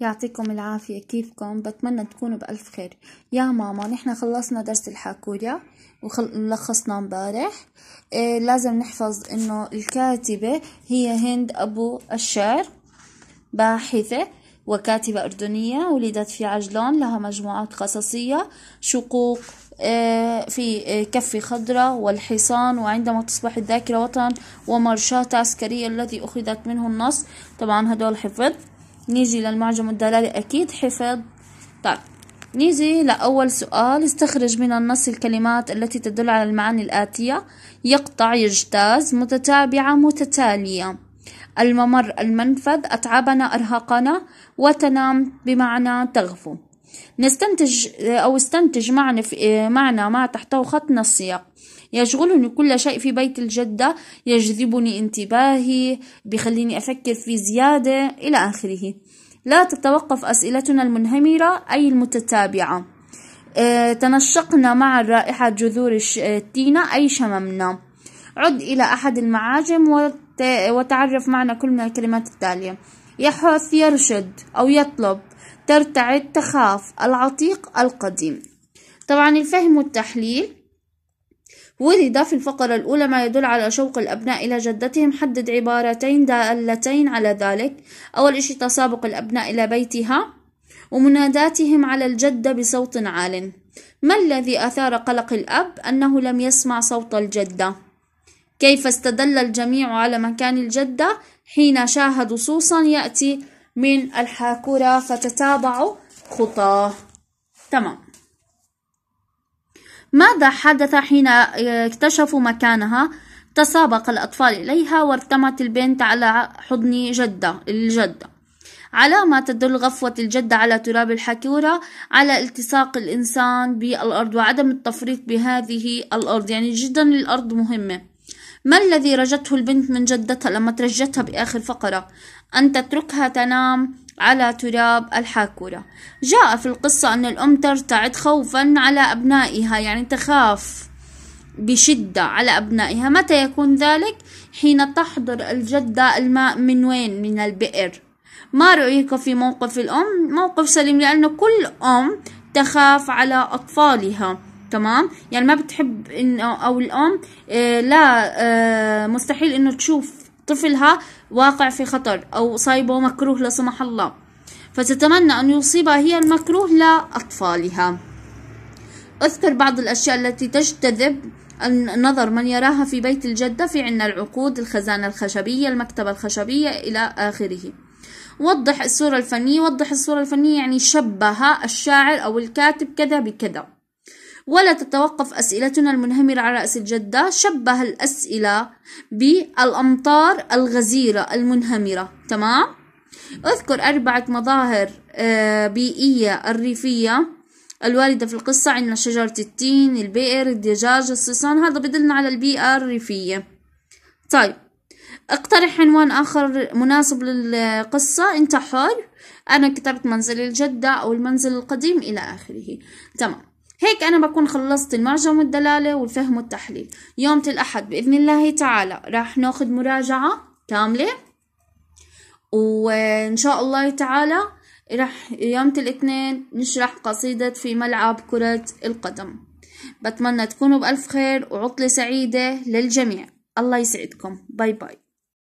يعطيكم العافية كيفكم بتمنى تكونوا بألف خير يا ماما نحن خلصنا درس الحاكوريا ولخصنا مبارح إيه لازم نحفظ انه الكاتبة هي هند ابو الشعر باحثة وكاتبة أردنية ولدت في عجلون لها مجموعات قصصية شقوق إيه، في كف خضرة والحصان وعندما تصبح الذاكرة وطن ومرشاة عسكرية التي أخذت منه النص طبعا هدول حفظ نيجي للمعجم الدلالي أكيد حفظ طيب نيجي لأول سؤال استخرج من النص الكلمات التي تدل على المعاني الآتية يقطع يجتاز متتابعة متتالية الممر المنفذ أتعبنا أرهقنا وتنام بمعنى تغفو نستنتج آه، أو استنتج معنى, آه، معنى ما تحته خطنا السياق يشغلني كل شيء في بيت الجدة يجذبني انتباهي بخليني أفكر في زيادة إلى آخره لا تتوقف أسئلتنا المنهمرة أي المتتابعة آه، تنشقنا مع رائحة جذور التينة أي شممنا عد إلى أحد المعاجم وتعرف معنى كل من الكلمات التالية يحث يرشد أو يطلب ترتعد تخاف العتيق القديم طبعا الفهم والتحليل ولد في الفقرة الأولى ما يدل على شوق الأبناء إلى جدتهم حدد عبارتين دالتين على ذلك أول شيء تسابق الأبناء إلى بيتها ومناداتهم على الجدة بصوت عال ما الذي أثار قلق الأب أنه لم يسمع صوت الجدة كيف استدل الجميع على مكان الجدة حين شاهدوا صوصا يأتي من الحاكرة فتتابع خطاه تمام ماذا حدث حين اكتشفوا مكانها تسابق الأطفال إليها وارتمت البنت على حضن جدة الجدة علامة تدل غفوة الجدة على تراب الحكورة على التصاق الإنسان بالأرض وعدم التفريط بهذه الأرض يعني جدا الأرض مهمة ما الذي رجته البنت من جدتها لما ترجتها بآخر فقرة أن تتركها تنام على تراب الحاكورة جاء في القصة أن الأم ترتعد خوفا على أبنائها يعني تخاف بشدة على أبنائها متى يكون ذلك؟ حين تحضر الجدة الماء من وين؟ من البئر ما رأيك في موقف الأم؟ موقف سليم لأنه كل أم تخاف على أطفالها تمام يعني ما بتحب انه او الام آه، لا آه، مستحيل انه تشوف طفلها واقع في خطر او صايبه مكروه لا سمح الله فتتمنى ان يصيبها هي المكروه لاطفالها اذكر بعض الاشياء التي تجتذب النظر من يراها في بيت الجدة في عنا العقود الخزانة الخشبية المكتبة الخشبية إلى آخره وضح الصورة الفنية وضح الصورة الفنية يعني شبه الشاعر أو الكاتب كذا بكذا ولا تتوقف أسئلتنا المنهمرة على رأس الجدة شبه الأسئلة بالأمطار الغزيرة المنهمرة تمام أذكر أربعة مظاهر آه، بيئية الريفية الواردة في القصة عندنا شجرة التين البئر الدجاج الصيصان هذا بدلنا على البيئة الريفية طيب اقترح عنوان آخر مناسب للقصة أنت حر أنا كتبت منزل الجدة أو المنزل القديم إلى آخره تمام هيك أنا بكون خلصت المعجم والدلالة والفهم والتحليل يوم الأحد بإذن الله تعالى راح ناخد مراجعة كاملة وإن شاء الله تعالى راح يوم الاثنين نشرح قصيدة في ملعب كرة القدم بتمنى تكونوا بألف خير وعطلة سعيدة للجميع الله يسعدكم باي باي